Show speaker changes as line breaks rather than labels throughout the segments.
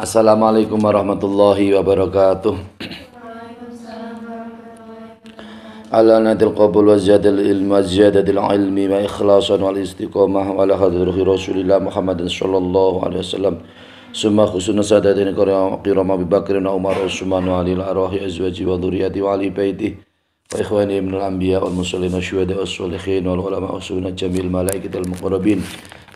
Assalamualaikum warahmatullahi wabarakatuh. على نادي القبول وزيادة العلم وزيادة العلم وإخلاصا والاستقامة وعلى حضرة رسول الله محمد صلى الله عليه وسلم ثم كرام أبي بكر وعمر وعثمان وعلي الأرواح أزواجي وعلي وإخواني من الأنبياء والمرسلين والشهداء والصالحين والعلماء والسنة جميع الملائكة المقربين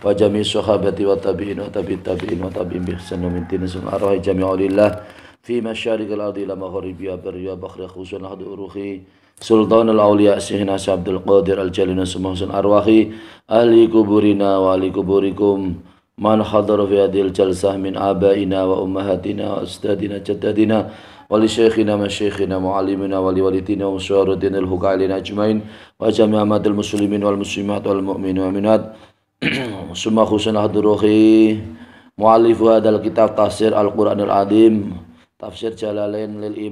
وجميع الصحابة والتابعين وتابعي التابعين وتابعين بإحسان ومن دين أرواح جميع لله في مشارق الأرض إلى مغاربها برها بخر خصوصا أحد أروخي سلطان الأولياء سيدنا عبد القادر الجليل سمحسن أرواحي أهل قبورنا وأهل قبوركم من حضر في هذه الجلسة من آبائنا وأمهاتنا وأستاذنا جدادنا wali syekhina ma syekhina mu'alimina wali walidina usyaratina al-huqa ilina muslimin wal muslimat wal mu'min wa minat summa khusana hadurruhi mu'alifu hadal kitab tafsir al-Quran al-Adim tafsir jalalain lil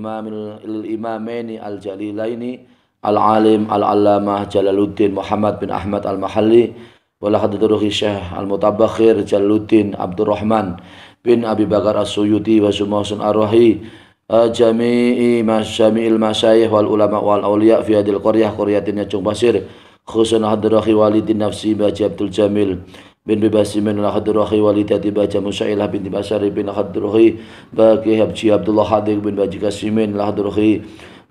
imamaini al-jalilaini al-alim al-allamah jalaluddin Muhammad bin Ahmad al-Mahalli wala hadduruhi syekh al-mutabakhir jalaluddin Abdurrahman bin Abi Bakar As-Suyuti wa summa ar-Rahi jami'i masyami'il masyayikh wal ulama wal awliya fi hadil qaryah qaryatin yacung pasir khususan hadrahi walidin nafsi baca Abdul Jamil bin Bibasi min hadrahi walidati baca Musailah bin Basari bin hadrahi baki Habji Abdullah Hadik bin Baji Kasimin hadrahi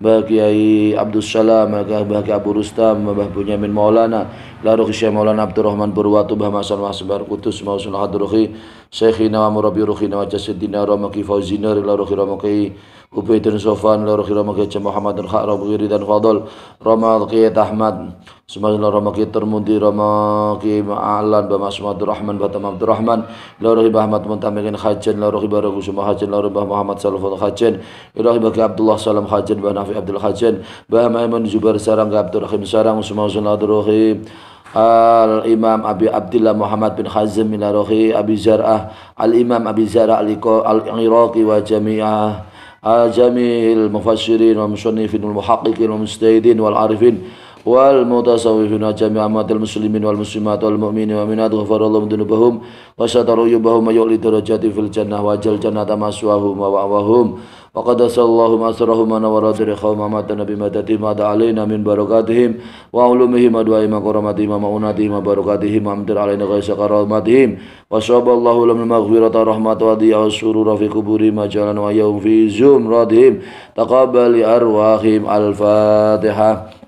Bah Kiai Abdus Salam, Bah Kiai Abu Rustam, Bah Bunyamin Maulana, Laruh Syekh Maulana Abdurrahman Burwatu, Bah Masan Mahsebar Kutus, Mausul Hadruhi, Syekhina wa Murabbirukina nama Jasidina, Ramaki Fauzina, Laruhi Ramaki, Ubaidun Sofan, Laruhi Ramaki, Muhammad Khak, Rabu dan Fadol, Ramal Ahmad, Subhanallah kita termundi ramaki ma'alan ba masmatur rahman bata tamam rahman la rahiba Muntah muntamikin khajin la rahiba ragu suma khajin la rahiba muhammad salafun khajin la rahiba ka abdullah salam khajin ba nafi abdul khajin ba maimun zubar sarang ka abdul rahim sarang suma sunadul rahim Al Imam Abi Abdullah Muhammad bin Khazim bin rohi Abi Zar'ah Al Imam Abi Zar'ah Al-Iraqi wa jami'ah Al Jamil Mufassirin wa Musannifin wal Muhaqqiqin wa Mustahidin wal Arifin wal mutasawwifina jami'a amatil muslimin wal muslimat wal mu'minin wa minat ghafarallahu dhunubahum wa sataru yubahum yu'li darajati fil jannah wa jal jannata maswahum wa wa'wahum wa qad sallallahu masrahum wa nawara dirqaum ma matan madati alaina min barakatihim wa ulumihim adwa ma karamatihim ma unatihim barakatihim amdir alaina ghaisa karamatihim wa syaballahu lam maghfirata rahmat wa diya surura fi kuburi majalan wa yaum fi zumradihim taqabbal arwahim al-fatihah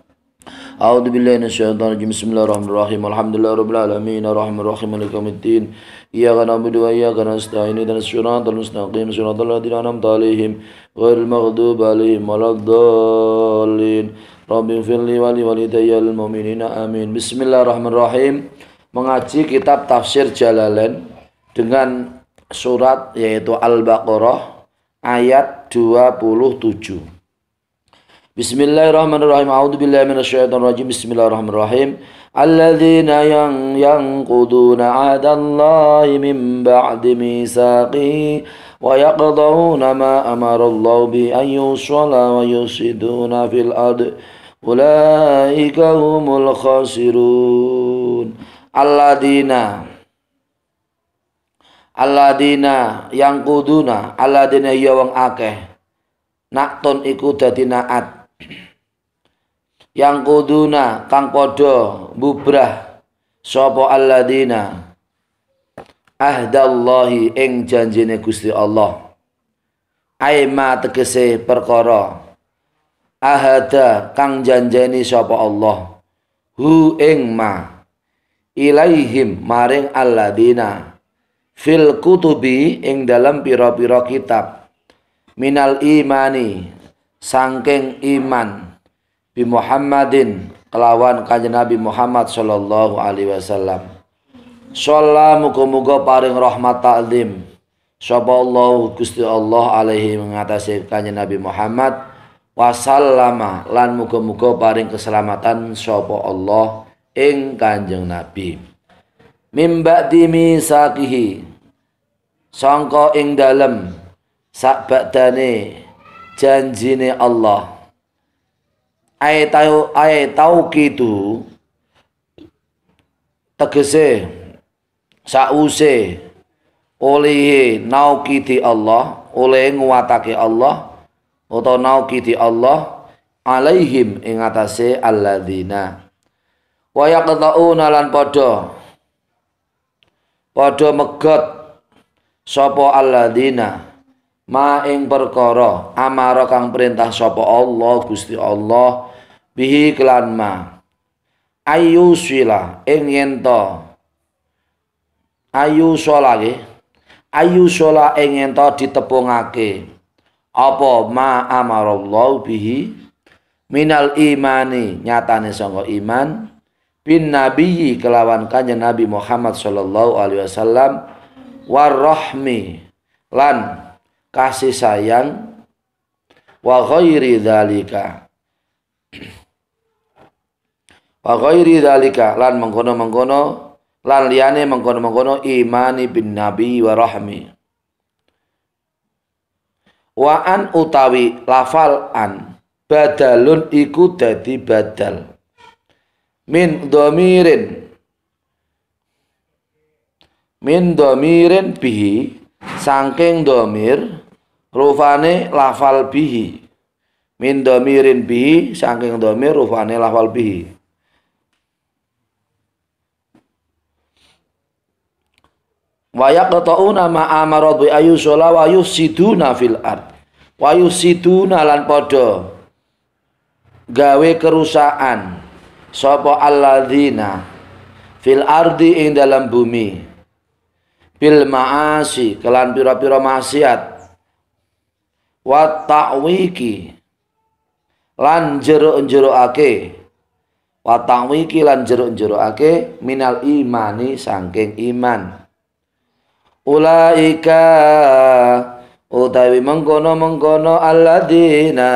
A'udzu billahi minasyaitonir rajim. Bismillahirrahmanirrahim. rabbil alamin. Rahim. Maliki yaumiddin. Iyyaka na'budu wa iyyaka nasta'in. Ihdinas siratal mustaqim. Siratal ladzina an'amta 'alaihim ghairil maghdubi 'alaihim waladdallin. Rabbi firli wa li walidayya Amin. Bismillahirrahmanirrahim. Mengaji kitab tafsir Jalalain dengan surat yaitu Al-Baqarah ayat 27. Bismillahirrahmanirrahim. A'udzu billahi rajim. Bismillahirrahmanirrahim. Alladzina yang yanquduna 'adallahi min ba'di misaqihi wa yaqduna ma amara Allah bi an yusalla wa yusiduna fil ard. Ulaika humul khasirun. Alladzina Alladzina yang kuduna, alladzina ya wong akeh. Nakton iku dadi naat yang kuduna kang podo bubrah sopo dina ahdallahi eng janjine Gusti Allah aima tegese perkoro ahada kang janjani sopo Allah hu ing ma ilaihim maring Allah dina fil kutubi eng dalam piro-piro kitab minal imani sangking iman bi Muhammadin kelawan kanjeng Nabi Muhammad sallallahu alaihi wasallam. Sholat muga-muga paring rahmat ta'zim. Sapa Allah Gusti Allah alaihi mengatasi kanjeng Nabi Muhammad wasallama lan muga-muga paring keselamatan sapa Allah ing Kanjeng Nabi. Mimba dimi sakihi sangka ing dalem sak badane janjine Allah ai tau ai tau kitu tegese sause oleh naukiti Allah oleh nguatake Allah atau naukiti Allah alaihim ing atase alladzina wa yaqta'una lan padha padha megot sapa alladzina ma ing perkara amara kang perintah sapa Allah Gusti Allah bihi kelan ma ayu sila ing yen to ayu solake ayu sola ing yen to ditepungake apa ma Allah bihi minal imani nyatane sanggo iman bin nabiyyi kelawan kanjeng Nabi Muhammad sallallahu alaihi wasallam warahmi lan kasih sayang wa ghairi dzalika wa ghairi dzalika lan mengkono-mengkono lan liyane mengkono-mengkono imani bin nabi wa rahmi wa an utawi lafal an badalun iku dadi badal min domirin min domirin bihi sangking domir rufane lafal bihi min domirin bihi saking domir rufane lafal bihi wa yaqta'una ma amara bi ayyusala wa yusiduna fil ard wa yusiduna lan padha gawe kerusakan sapa alladzina fil ardi ing dalam bumi bil maasi kelan pira-pira maksiat wa ta'wiki lan jero-jeroake wa ta'wiki lan jero-jeroake minal imani sangking iman ulaika utawi mengkono-mengkono alladina,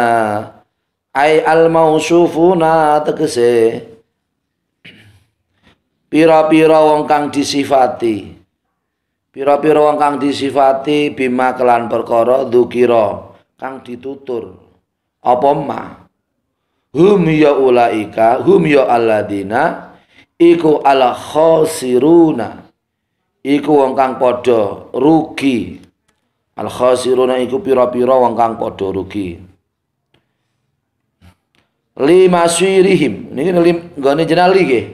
ay al mausufuna tegese pira-pira wong kang disifati pira-pira wong kang disifati bima kelan perkara dzukira kang ditutur apa ma hum ya ulaika hum ya alladina iku ala khasiruna iku wong kang padha rugi al khasiruna iku pira-pira wong kang padha rugi lima suirihim niki lim gone jenali nggih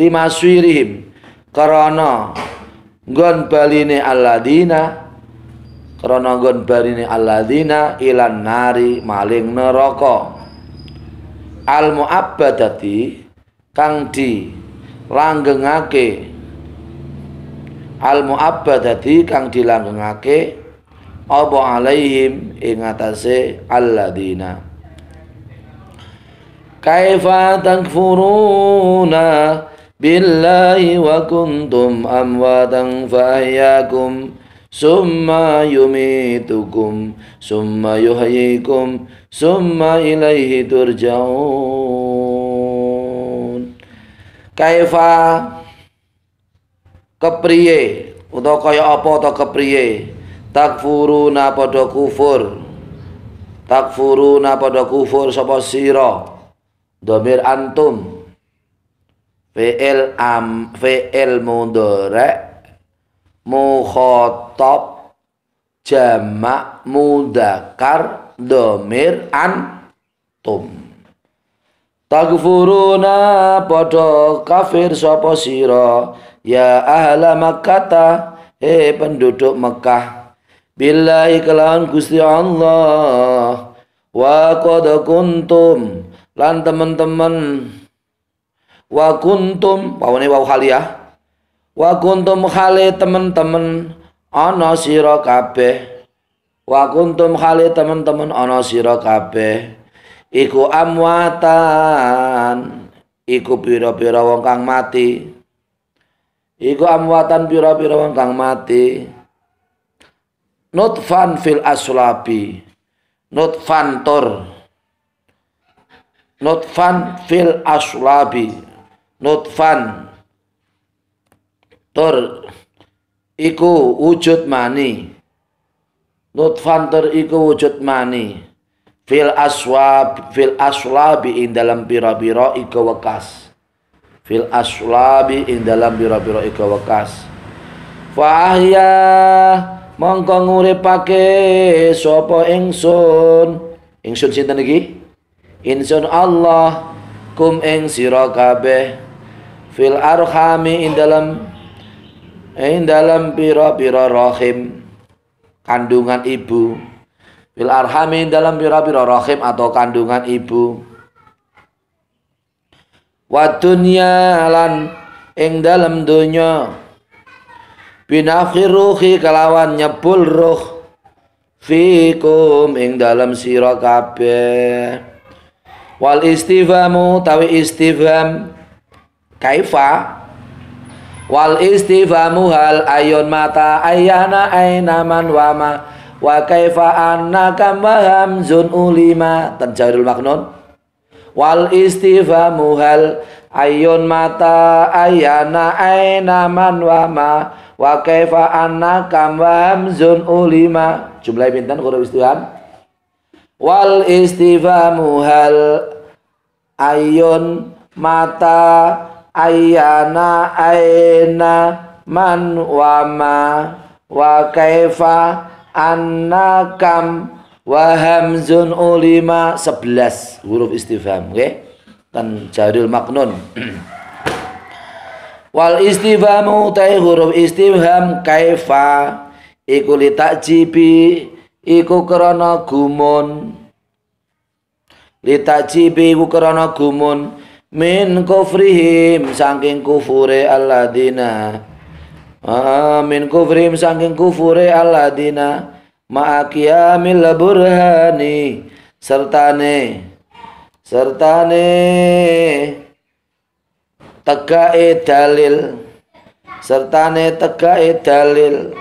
lima suirihim karena nggon baline alladina Ronogon barini barine alladzina ilan nari maling neroko al muabbadati kang di langgengake al muabbadati kang langgengake obo alaihim ingatase atase alladzina kaifa takfuruna billahi wa kuntum amwatan fa summa yumitukum summa yuhyikum summa ilaihi turja'un kaifa kepriye atau kaya apa atau kepriye takfuruna pada kufur takfuruna pada kufur sapa sira domir antum fi'il am fi'il mudhari mukhotob jamak mudakar domir antum takfuruna podo kafir sopo siro Ya ahla Makata He penduduk Mekah Bila iklan gusti Allah Wa kodo kuntum Lan teman-teman Wa kuntum wawani wawhal ya wa kuntum khali temen-temen ana siro kabeh wa kuntum khali temen-temen ana siro kabeh iku amwatan iku pira-pira wong kang mati iku amwatan pira-pira wong kang mati nutfan fil aslabi nutfan tur nutfan fil aslabi nutfan tur iku wujud mani nutfan tur iku wujud mani fil aswab fil aslabi ing dalam bira-bira iku wekas fil aslabi ing dalam bira-bira iku wekas fahya mongko nguripake sapa ingsun ingsun sinten iki ingsun Allah kum ing sira kabeh fil arhami ing dalam ing dalam pira-pira rahim kandungan ibu bil arhamin dalam pira-pira rahim atau kandungan ibu wa lan ing dalam dunya binafkhi ruhi kelawan nyebul ruh fikum ing dalam sira kabeh wal istifhamu tawi istifham kaifa wal istifamu hal ayun mata ayana ainaman wama wa kaifa annaka mahamzun ulima tanjarul maknun wal istifamu hal ayun mata ayana ainaman wama wa kaifa annaka mahamzun ulima jumlah bintan huruf istifham wal istifamu hal ayun mata ayana aina man wama wa kaifa anna kam wa hamzun ulima 11 huruf istifham oke okay? kan maknun wal istifhamu tai huruf istifham kaifa iku li takjibi iku krana gumun li takjibi iku krana gumun min kufrihim saking kufure dina ah, min kufrihim saking kufure alladzina ma'akiyamil burhani sertane sertane tegae dalil sertane tegae dalil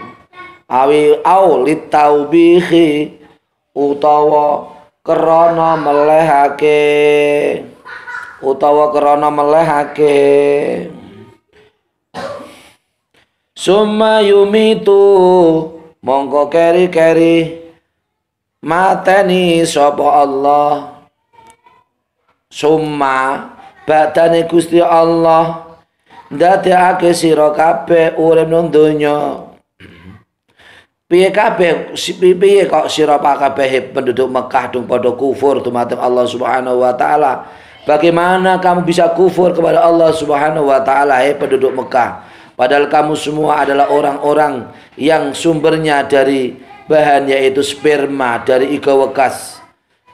awi au litaubihi utawa kerana melehake utawa krana melehake summa tu mongko keri-keri mateni sapa Allah summa badane Gusti Allah ake sira kabeh urip nang donya piye kabeh piye kok sira kabeh penduduk Mekah dong padha kufur dumateng Allah Subhanahu wa taala Bagaimana kamu bisa kufur kepada Allah Subhanahu wa taala hai eh, penduduk Mekah? Padahal kamu semua adalah orang-orang yang sumbernya dari bahan yaitu sperma dari iga wekas,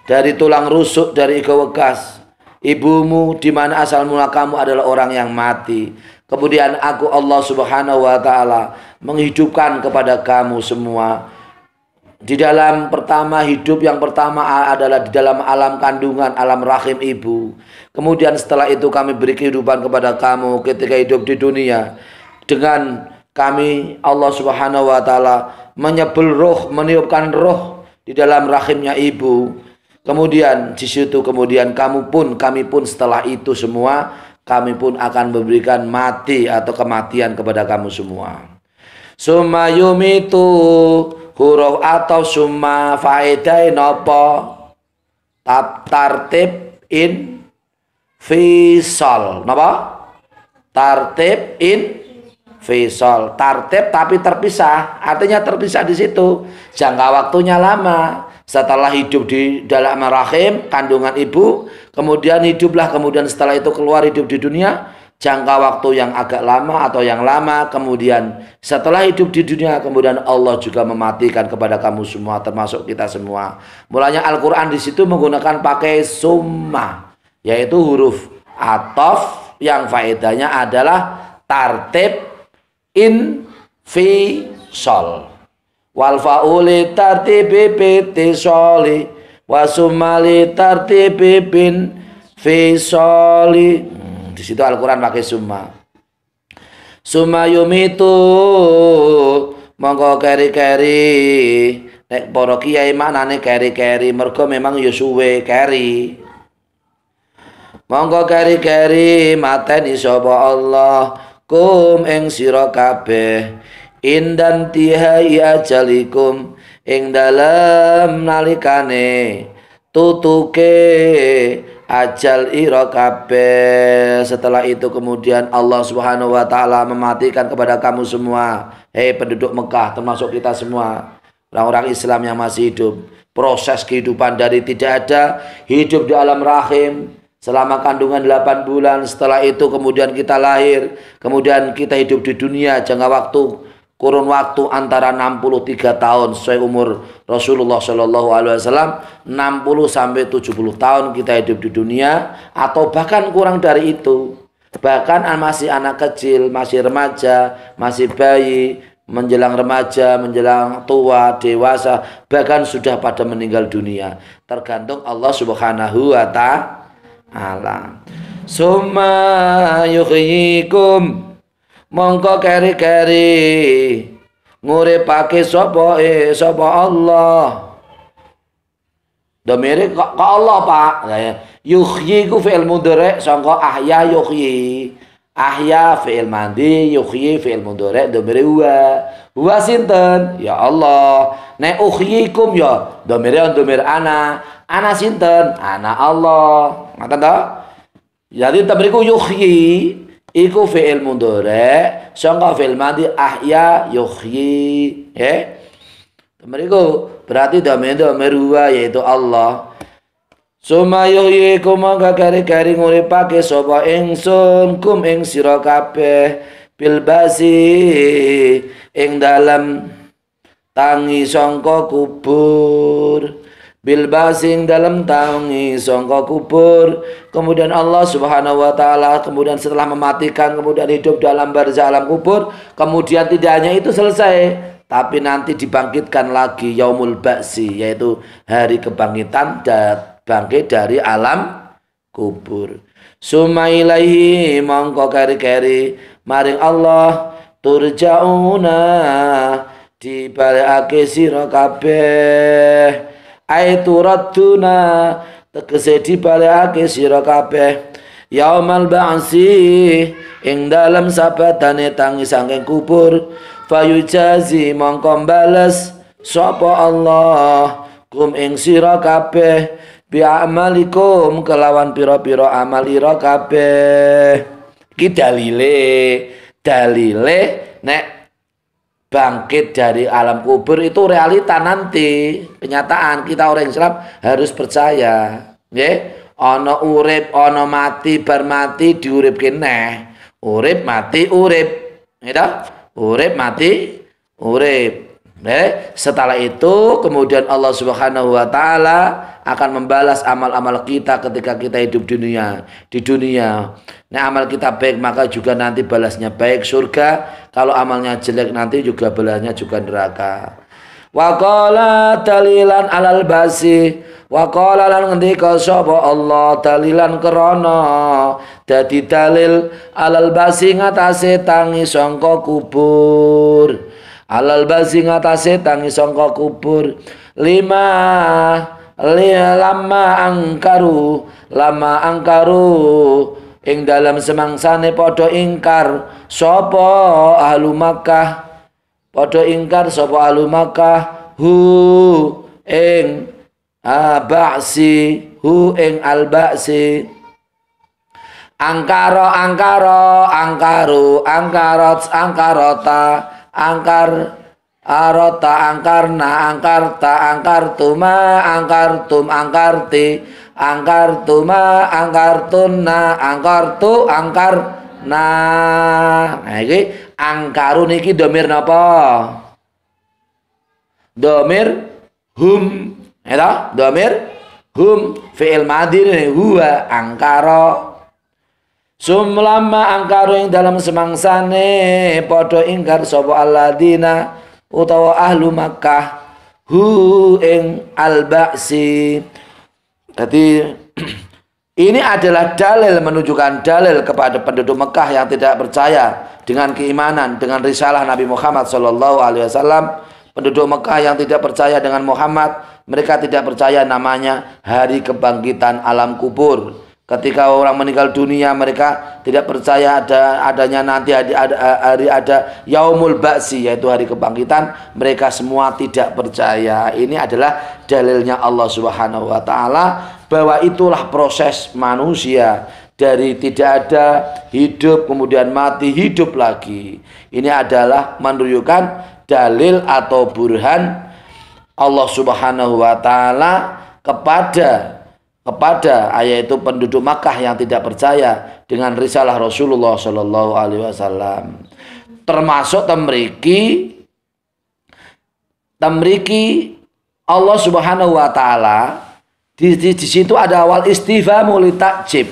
dari tulang rusuk dari iga wekas. Ibumu di mana asal mula kamu adalah orang yang mati. Kemudian aku Allah Subhanahu wa taala menghidupkan kepada kamu semua di dalam pertama hidup yang pertama adalah di dalam alam kandungan, alam rahim ibu. Kemudian setelah itu kami beri kehidupan kepada kamu ketika hidup di dunia. Dengan kami Allah Subhanahu wa taala menyebel roh, meniupkan roh di dalam rahimnya ibu. Kemudian di situ kemudian kamu pun kami pun setelah itu semua kami pun akan memberikan mati atau kematian kepada kamu semua. Sumayumitu huruf atau summa faedai nopo tab tartib in fisol nopo tartib in fisol tartib tapi terpisah artinya terpisah di situ jangka waktunya lama setelah hidup di dalam rahim kandungan ibu kemudian hiduplah kemudian setelah itu keluar hidup di dunia jangka waktu yang agak lama atau yang lama kemudian setelah hidup di dunia kemudian Allah juga mematikan kepada kamu semua termasuk kita semua mulanya Al-Qur'an di situ menggunakan pakai summa yaitu huruf atof yang faedahnya adalah tartib in fi sol wal fauli tartibi bitisoli wa sumali tartibi bin fi soli di situ Al-Qur'an pakai summa. Summa yumitu mongko keri-keri nek para kiai manane keri-keri mergo memang yo ya keri. Mongko keri-keri mateni sapa Allah kum ing sira kabeh indan tihai ajalikum ing dalem nalikane tutuke ajal ira setelah itu kemudian Allah Subhanahu wa taala mematikan kepada kamu semua hei penduduk Mekah termasuk kita semua orang-orang Islam yang masih hidup proses kehidupan dari tidak ada hidup di alam rahim selama kandungan 8 bulan setelah itu kemudian kita lahir kemudian kita hidup di dunia jangka waktu kurun waktu antara 63 tahun sesuai umur Rasulullah Shallallahu Alaihi Wasallam 60 sampai 70 tahun kita hidup di dunia atau bahkan kurang dari itu bahkan masih anak kecil masih remaja masih bayi menjelang remaja menjelang tua dewasa bahkan sudah pada meninggal dunia tergantung Allah Subhanahu wa taala summa yuhyikum mongko keri-keri pake sopo e eh, sopo Allah Domire kok ka Allah Pak. Ya. Yuhyi ku fi'il mudhari sangka ahya yuhyi. Ahya fi'il mandi yuhyi fi'il mudhari domere huwa. Huwa sinten? Ya Allah. ne uhyikum ya domere on domir ana. Ana sinten? Ana Allah. Ngata ta? Jadi tabriku yuhyi iku fi'il mudhari sangka fi'il madi ahya yuhyi ya meriku berarti damir damir huwa yaitu Allah Suma yuhyi mangka kari-kari pake sapa ingsun kum ing kape kabeh bilbasi ing dalam tangi sangka kubur bil basing dalam tangi songko kubur kemudian Allah Subhanahu wa taala kemudian setelah mematikan kemudian hidup dalam barzah alam kubur kemudian tidak hanya itu selesai tapi nanti dibangkitkan lagi yaumul ba'si yaitu hari kebangkitan dan bangkit dari alam kubur sumailahi mongko keri-keri maring Allah turjauna dibalikake sira kabeh aitu raduna di dibalekake sira kabeh yaumal ba'si ing dalam sabadane tangi saking kubur fayujazi mongko bales sapa Allah kum ing sira kabeh bi kelawan pira-pira amal kabeh ki dalile dalile nek bangkit dari alam kubur itu realita nanti kenyataan kita orang Islam harus percaya ya ono urip ono mati bermati diurip kene urip mati urip ya urip mati urip Eh, setelah itu kemudian Allah Subhanahu wa taala akan membalas amal-amal kita ketika kita hidup dunia di dunia. Nah, amal kita baik maka juga nanti balasnya baik surga. Kalau amalnya jelek nanti juga balasnya juga neraka. Wa qala talilan alal basi wa qala lan ngendika sapa Allah talilan krana dadi dalil alal basi ngatasé tangi sangka kubur alal basi ngatase tangi sangka kubur lima li, lama angkaru lama angkaru ing dalam semangsane podo ingkar sopo ahlu Makkah podo ingkar sopo ahlu Makkah hu ing abaksi hu ing albasi angkaro angkaro angkaru angkarot angkarota angkar arota angkarna angkarta angkartuma angkartum angkarti angkartuma angkartunna angkartu angkar nah iki angkarun iki domir napa domir hum eta ya domir hum fi'il madhi huwa angkara Sumlama angkaru ing dalam semangsane podo ingkar sapa alladzina utawa ahlu Makkah hu ing al-ba'si. Jadi ini adalah dalil menunjukkan dalil kepada penduduk Mekah yang tidak percaya dengan keimanan dengan risalah Nabi Muhammad Shallallahu alaihi wasallam. Penduduk Mekah yang tidak percaya dengan Muhammad, mereka tidak percaya namanya hari kebangkitan alam kubur Ketika orang meninggal dunia mereka tidak percaya ada adanya nanti hari ada, ada, ada yaumul ba'si yaitu hari kebangkitan mereka semua tidak percaya. Ini adalah dalilnya Allah Subhanahu wa taala bahwa itulah proses manusia dari tidak ada hidup kemudian mati hidup lagi. Ini adalah menunjukkan dalil atau burhan Allah Subhanahu wa taala kepada kepada itu penduduk Makkah yang tidak percaya dengan risalah Rasulullah Shallallahu Alaihi Wasallam termasuk temriki temriki Allah Subhanahu Wa Taala di, di, di situ ada awal istifham takjib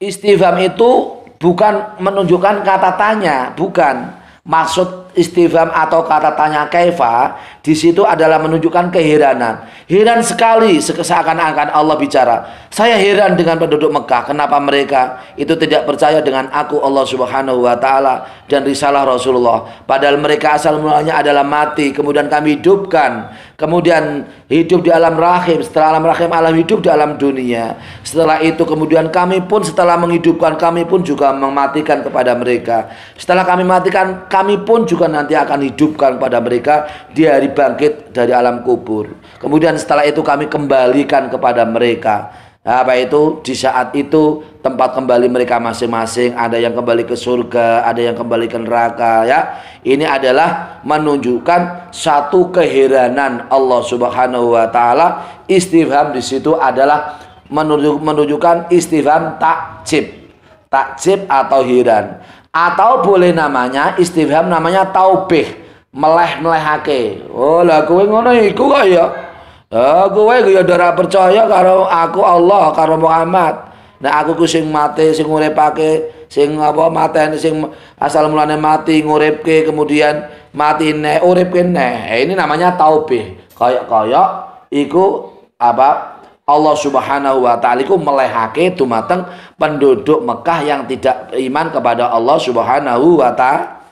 istifham itu bukan menunjukkan kata tanya bukan maksud istifham atau kata tanya kaifa di situ adalah menunjukkan keheranan. Heran sekali seakan-akan Allah bicara. Saya heran dengan penduduk Mekah kenapa mereka itu tidak percaya dengan aku Allah Subhanahu wa taala dan risalah Rasulullah. Padahal mereka asal mulanya adalah mati kemudian kami hidupkan Kemudian hidup di alam rahim, setelah alam rahim alam hidup di alam dunia. Setelah itu kemudian kami pun setelah menghidupkan kami pun juga mematikan kepada mereka. Setelah kami matikan kami pun juga nanti akan hidupkan kepada mereka di hari bangkit dari alam kubur. Kemudian setelah itu kami kembalikan kepada mereka apa itu di saat itu tempat kembali mereka masing-masing ada yang kembali ke surga ada yang kembali ke neraka ya ini adalah menunjukkan satu keheranan Allah Subhanahu wa taala istifham di situ adalah menunjukkan istifham takjib takjib atau heran atau boleh namanya istifham namanya taubih meleh-melehake oh lah kowe ngono iku kok ya Oh, kowe ya ora percaya karo aku Allah karo Muhammad. Nah aku ku sing mati, sing uripake, sing apa mati sing asal mulane mati nguripke kemudian mati neh uripke neh. Nah, ini namanya taubih. Kayak-kayak iku apa Allah Subhanahu wa taala iku melehake dumateng penduduk Mekah yang tidak iman kepada Allah Subhanahu wa taala.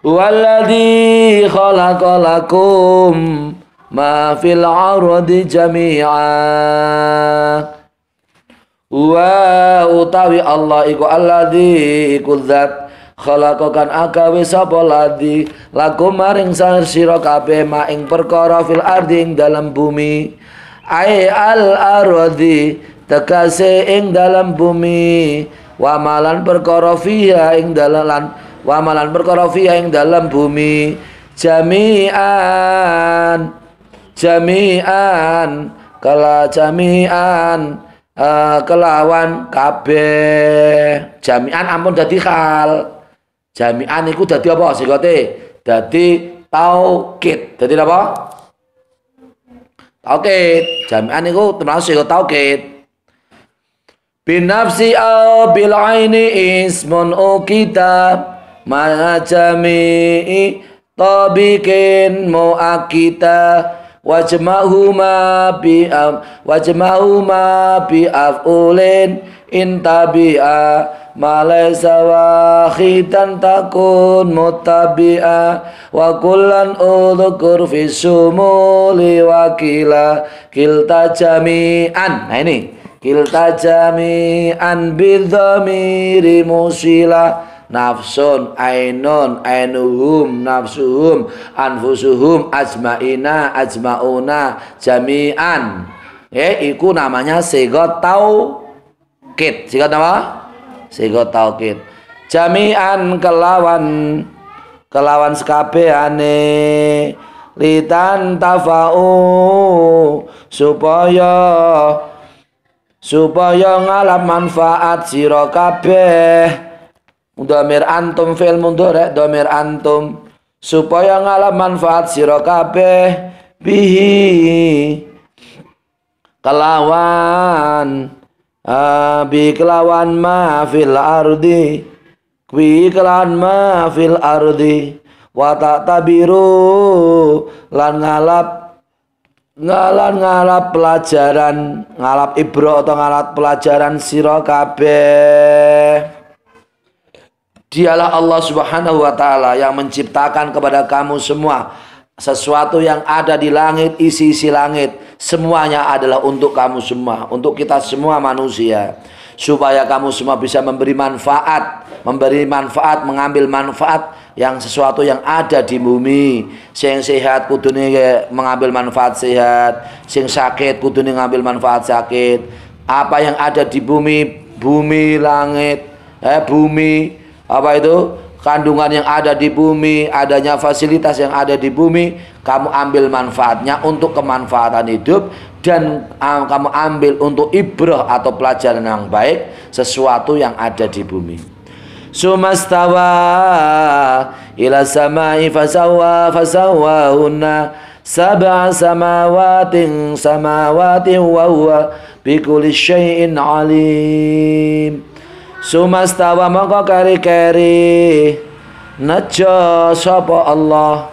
Walladzi khalaqalakum ما في العرض جميعا wa utawi Allah iku alladzi iku zat khalaqakan akawe sapa ladzi laku maring sira kabeh ma ing perkara fil ardi ing dalam bumi ai al ardi takase ing dalam bumi wa malan perkara fiha ing dalalan wa malan perkara fiha ing dalam bumi jami'an jami'an kala jami'an uh, kelawan kabeh jami'an ampun dadi hal jami'an iku dadi apa sikote dadi taukid dadi apa taukid jami'an iku termasuk sikot taukid binafsi au bil aini ismun kita ma jami'i tabikin muakita wajma'hu ma bi wajma'hu ma bi af'ulin intabi'a malaysa wahidan takun muttabi'a wa kullan udhukur fi sumuli wa kilta jami'an nah ini kilta jami'an bidhamiri musila nafsun ainun ainuhum nafsuhum anfusuhum ajmaina ajmauna jami'an eh iku namanya sigot taukid sigot apa sigot taukid jami'an kelawan kelawan sekabehane litan tafau supaya supaya ngalap manfaat sira kabeh Domir antum fil mudhari domir antum supaya ngalap manfaat sira kabeh bihi kelawan uh, bi kelawan ma fil ardi bi kelawan ma fil ardi wa tabiru lan ngalap ngalan ngalap pelajaran ngalap ibro atau ngalap pelajaran sira kabeh Dialah Allah Subhanahu wa taala yang menciptakan kepada kamu semua sesuatu yang ada di langit, isi-isi langit, semuanya adalah untuk kamu semua, untuk kita semua manusia. Supaya kamu semua bisa memberi manfaat, memberi manfaat, mengambil manfaat yang sesuatu yang ada di bumi. Sing sehat kudune eh, mengambil manfaat sehat, sing sakit kudune ngambil manfaat sakit. Apa yang ada di bumi, bumi langit, eh bumi apa itu kandungan yang ada di bumi, adanya fasilitas yang ada di bumi, kamu ambil manfaatnya untuk kemanfaatan hidup dan ah, kamu ambil untuk ibrah atau pelajaran yang baik sesuatu yang ada di bumi. Sumastawa ila samai fasawa fasawahunna sab'a samawatin samawatin wa huwa bikulli syai'in alim. Sumastawa mongko kari keri Naja sapa Allah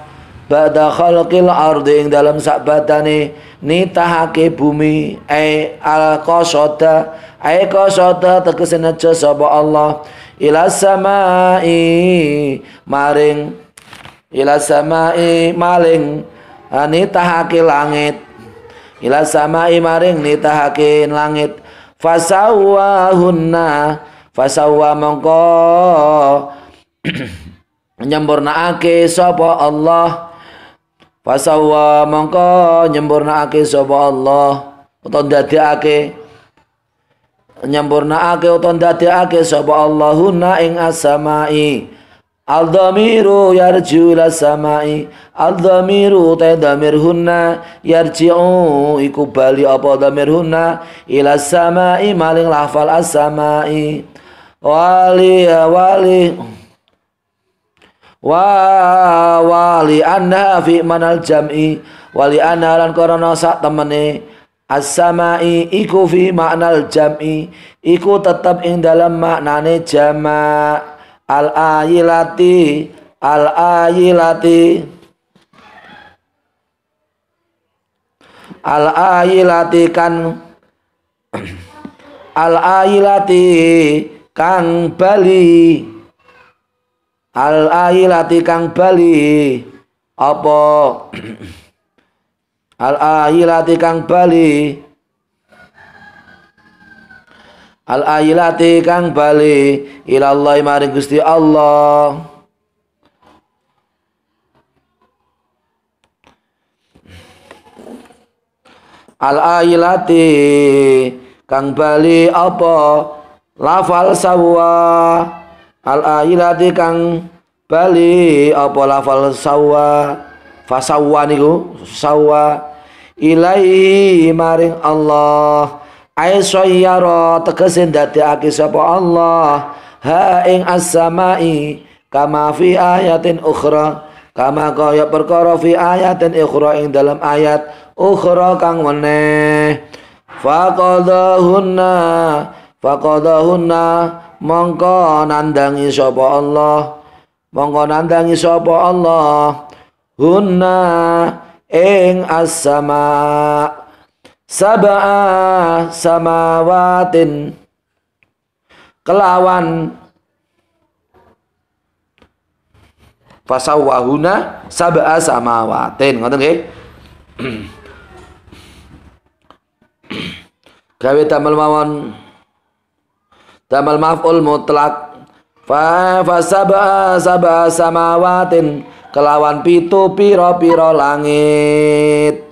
Bada khalqil ardi ing dalam sakbatane nitahake bumi ai e al qasada ai e qasada tegese naja sapa Allah ila samai maring ila samai maling nitahake langit ila samai maring nitahake langit fasawahunna fasawa mongko ake sapa Allah fasawa mongko ake sapa Allah utawa ake nyempurnaake utawa ndadekake sapa Allahuna ing asamai Al-dhamiru yarju ila samai Al-dhamiru ta dhamir hunna Yarji'u iku bali apa dhamir hunna Ila samai maling lafal as-samai wali ya wali wa wali anha fi manal jam'i wali anha lan korona sak temene as-samai iku fi manal jam'i iku tetap ing dalam maknane jama' al ayilati al ayilati al ayilati kan al ayilati kang bali al ailati kang bali apa al ailati kang bali al ailati kang bali ilallahi maring Gusti Allah al ailati kang bali apa lafal sawa al ayilati kang bali apa lafal sawa fasawa niku sawa ilaihi maring Allah ay sayyara tegese ndadekake sapa Allah ha ing as-samai kama fi ayatin ukhra kama kaya perkara fi ayatin ukhra ing dalam ayat ukhra kang meneh faqadahunna faqadahunna mongko nandangi sapa Allah mongko nandangi sapa Allah hunna ing as-sama sab'a samawatin kelawan fasawahuna sab'a samawatin ngoten nggih gawe damel mawon Tamal maf'ul mutlak fa sabah sab'a samawatin kelawan pitu piro-piro langit.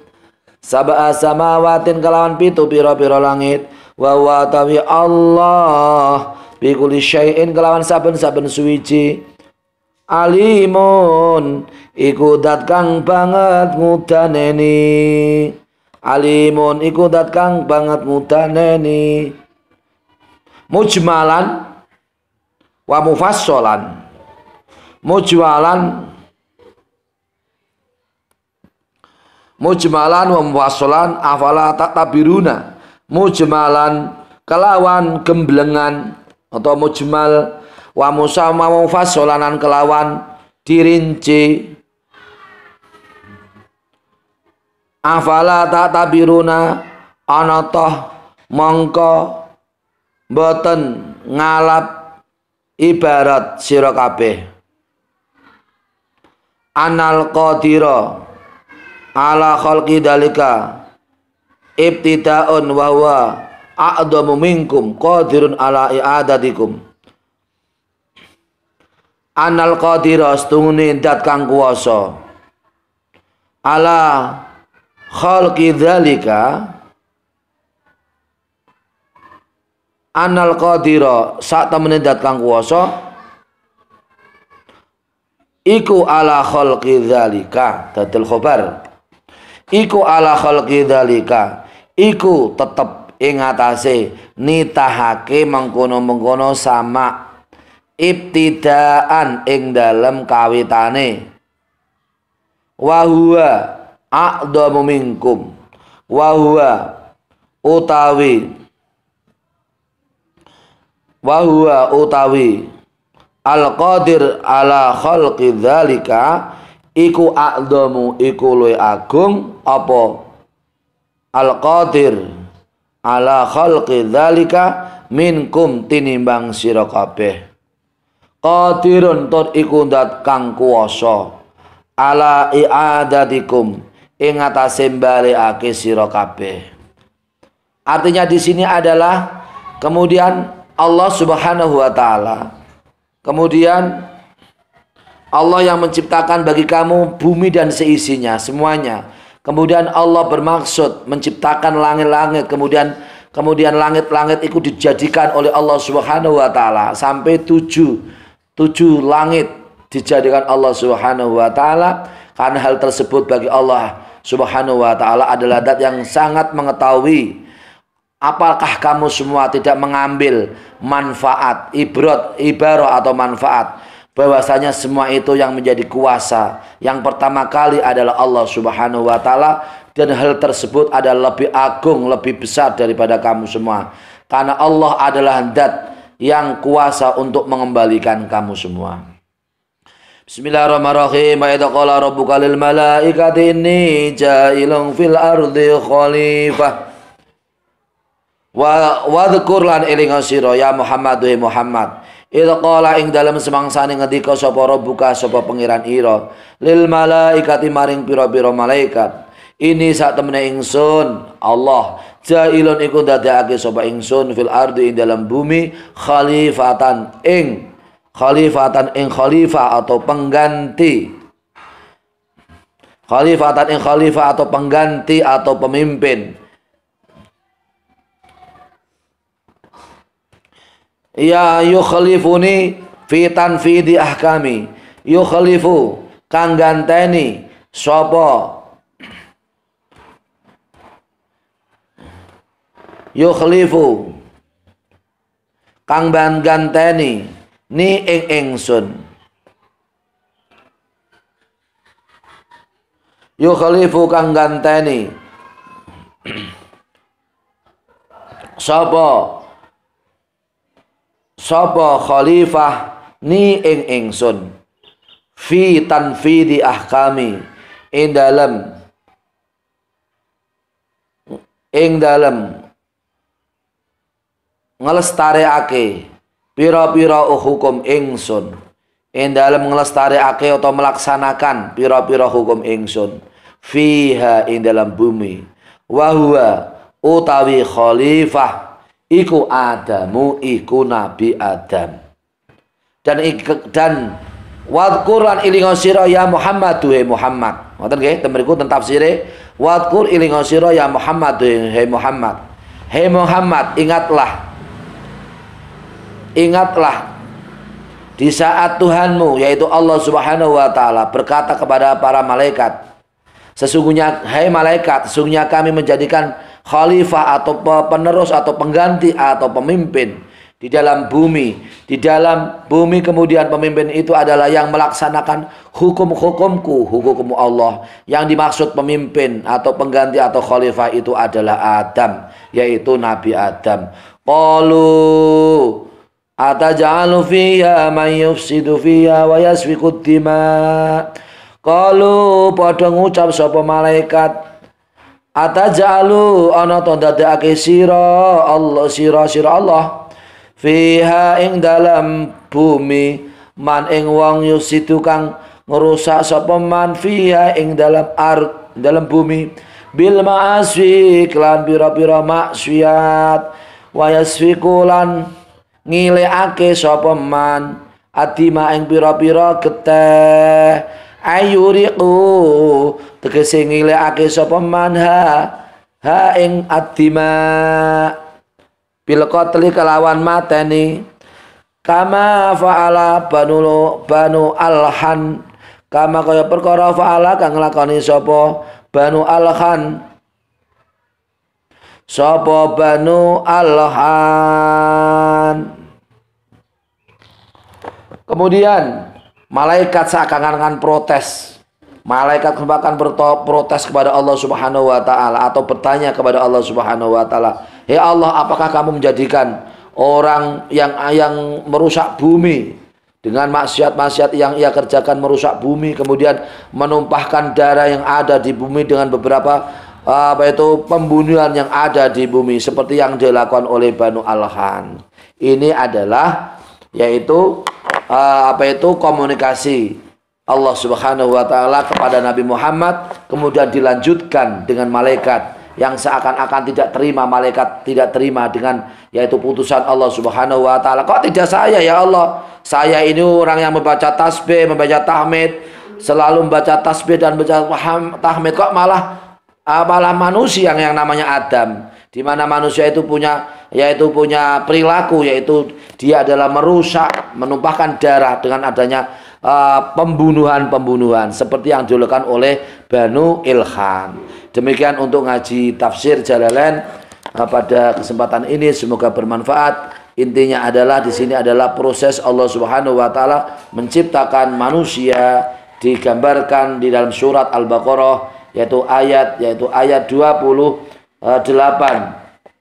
Sab'a samawatin kelawan pitu piro-piro langit. Wa wa tawi Allah bikuli syai'in kelawan saben-saben suwiji. Alimun iku dat kang banget ngudaneni. Alimun iku dat kang banget ngudaneni mujmalan wa mufassalan mujmalan mujmalan wa mufassalan afala tatabiruna mujmalan kelawan gemblengan atau mujmal wa musama wa mufassalanan kelawan dirinci afala tatabiruna ana mongko boten ngalap ibarat sira kabeh anal qadira ala khalqi dalika ibtidaun wa huwa a'dhamu minkum qadirun ala i'adatikum anal qadira stungune dat kang kuwasa ala khalqi dalika anal qadira sak temene dat kang kuwasa iku ala khalqi dzalika dadil khobar iku ala khalqi dzalika iku tetep ing atase nitahake mengkono-mengkono sama ibtidaan ing dalem kawitane wa huwa aqdamu minkum wa huwa utawi wa huwa utawi al qadir ala khalqi dzalika iku a'dhamu iku luwe agung apa al qadir ala khalqi dzalika minkum tinimbang sira kabeh qadirun tur iku dat kang kuwasa ala i'adatikum ing atase mbalekake sira kabeh artinya di sini adalah kemudian Allah Subhanahu wa taala. Kemudian Allah yang menciptakan bagi kamu bumi dan seisinya, semuanya. Kemudian Allah bermaksud menciptakan langit-langit, kemudian kemudian langit-langit itu dijadikan oleh Allah Subhanahu wa taala sampai tujuh tujuh langit dijadikan Allah Subhanahu wa taala karena hal tersebut bagi Allah Subhanahu wa taala adalah dat yang sangat mengetahui Apakah kamu semua tidak mengambil manfaat, ibrot, ibarat atau manfaat? Bahwasanya semua itu yang menjadi kuasa. Yang pertama kali adalah Allah subhanahu wa ta'ala. Dan hal tersebut adalah lebih agung, lebih besar daripada kamu semua. Karena Allah adalah dat yang kuasa untuk mengembalikan kamu semua. Bismillahirrahmanirrahim. Wa idza qala rabbuka lil malaikati inni ja'ilun fil ardi khalifah wa wadhkur lan eling sira ya Muhammad wa Muhammad Idza qala ing dalem semangsane ngendika sapa rabbuka sapa pangeran ira lil malaikati maring pira-pira malaikat ini sak temene ingsun Allah jailun iku dadekake sapa ingsun fil ardi ing dalam bumi khalifatan ing khalifatan ing khalifah atau pengganti khalifatan ing khalifah atau pengganti atau pemimpin ya yukhlifuni fi tanfidi ahkami yukhlifu kang ganteni sapa yukhlifu kang ban ganteni ni ing ingsun yukhlifu kang ganteni sapa Sopo khalifah ni ing ingsun fi tanfidi ahkami ing dalem ing dalem ake, pira-pira hukum ingsun ing dalem ake atau melaksanakan pira-pira hukum ingsun fiha ing dalam bumi wahua, utawi khalifah Iku Adamu, iku Nabi Adam. Dan dan Wadkuran ilingo sira ya Muhammad duhe Muhammad. Ngoten nggih, ten mriku ten tafsire wadkur ilingo sira ya Muhammad duhe Muhammad. Hei Muhammad, ingatlah. Ingatlah di saat Tuhanmu yaitu Allah Subhanahu wa taala berkata kepada para malaikat, sesungguhnya hai malaikat, sesungguhnya kami menjadikan khalifah atau penerus atau pengganti atau pemimpin di dalam bumi. Di dalam bumi kemudian pemimpin itu adalah yang melaksanakan hukum-hukumku, hukum Allah. Yang dimaksud pemimpin atau pengganti atau khalifah itu adalah Adam, yaitu Nabi Adam. Qalu Ataj'alu fiha man yufsidu fiha wa dima. Qalu padha ngucap sapa malaikat Atajalu ana to dadekake sira Allah sira sira Allah fiha ing dalam bumi man ing wong yusitu kang ngerusak sapa man fiha ing dalam ar dalam bumi bil maasi klan pira-pira maksiat wa yasfiku lan ngilekake sapa man adima ing pira-pira geteh Ayuriku tegese ngilekake sapa manha ha ing adima bil qatli kelawan mateni kama faala banu banu alhan kama kaya perkara faala kang nglakoni sapa banu alhan sapa banu alhan kemudian Malaikat seakan-akan protes. Malaikat bahkan protes kepada Allah Subhanahu wa taala atau bertanya kepada Allah Subhanahu wa taala, "Ya Allah, apakah kamu menjadikan orang yang yang merusak bumi dengan maksiat-maksiat yang ia kerjakan merusak bumi kemudian menumpahkan darah yang ada di bumi dengan beberapa apa itu pembunuhan yang ada di bumi seperti yang dilakukan oleh Banu Alhan. Ini adalah yaitu Ah, apa itu komunikasi Allah Subhanahu wa taala kepada Nabi Muhammad kemudian dilanjutkan dengan malaikat yang seakan-akan tidak terima malaikat tidak terima dengan yaitu putusan Allah Subhanahu wa taala. Kok tidak saya ya Allah? Saya ini orang yang membaca tasbih, membaca tahmid, selalu membaca tasbih dan membaca tahmid kok malah ah, malah manusia yang yang namanya Adam di mana manusia itu punya yaitu punya perilaku yaitu dia adalah merusak, menumpahkan darah dengan adanya eh, pembunuhan-pembunuhan seperti yang dilakukan oleh Banu Ilhan. Demikian untuk ngaji tafsir Jalalain eh, pada kesempatan ini semoga bermanfaat. Intinya adalah di sini adalah proses Allah Subhanahu wa taala menciptakan manusia digambarkan di dalam surat Al-Baqarah yaitu ayat yaitu ayat 28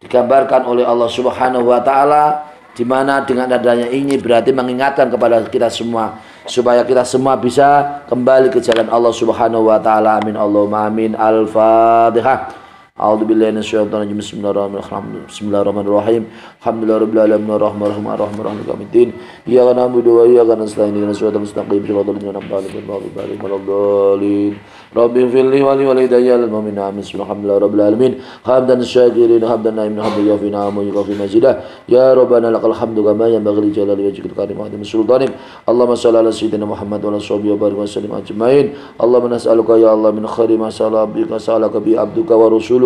digambarkan oleh Allah Subhanahu wa taala di mana dengan adanya ini berarti mengingatkan kepada kita semua supaya kita semua bisa kembali ke jalan Allah Subhanahu wa taala. Amin Allahumma amin. Al-Fatihah. A'udzu billahi minasyaitonir rajim. Bismillahirrahmanirrahim. Alhamdulillahi rahim arrahmanir rahim wa Ya rabbana lakal ya Allah min khairi ma sa'ala bika sa'alaka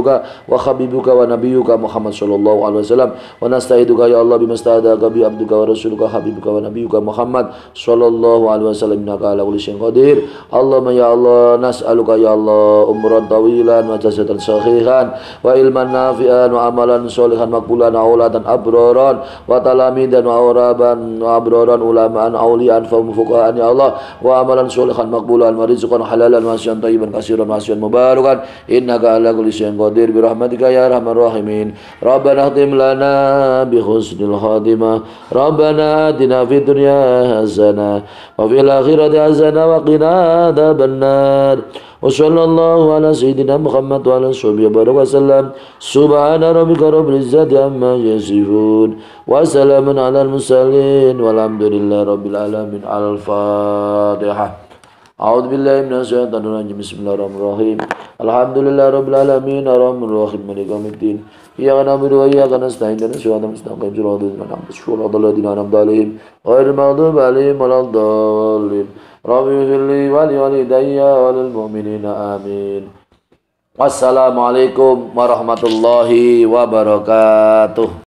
rasuluka wa habibuka wa nabiyuka Muhammad sallallahu alaihi wasallam wa nasta'iduka ya Allah bimasta'adaka bi abduka wa rasuluka habibuka wa nabiyuka Muhammad sallallahu alaihi wasallam innaka ala kulli syai'in qadir Allahumma ya Allah nas'aluka ya Allah umran tawilan wa jasatan sahihan wa ilman nafi'an wa amalan solihan maqbulan wa auladan abroran wa talamidan wa auraban wa abroran ulamaan auliyan fa fuqahan ya Allah wa amalan solihan maqbulan wa rizqan halalan wa syai'an tayyiban kasiran wa syai'an mubarakan innaka ala kulli syai'in qadir القدير برحمتك يا أرحم الراحمين ربنا اختم لنا بحسن الخاتمة ربنا آتنا في الدنيا حسنة وفي الآخرة حسنة وقنا عذاب النار وصلى الله على سيدنا محمد وعلى صحبه وبارك وسلم سبحان ربك رب العزة عما يصفون وسلام على المرسلين والحمد لله رب العالمين على الفاتحة أعوذ بالله من الشيطان الرجيم بسم الله الرحمن الرحيم الحمد لله رب العالمين الرحمن الرحيم مالك يوم الدين إياك نعبد وإياك نستعين اهدنا الصراط المستقيم صراط الذين أنعمت عليهم غير المغضوب عليهم ولا الضالين رب اغفر لي ولوالدي وللمؤمنين آمين والسلام عليكم ورحمة الله وبركاته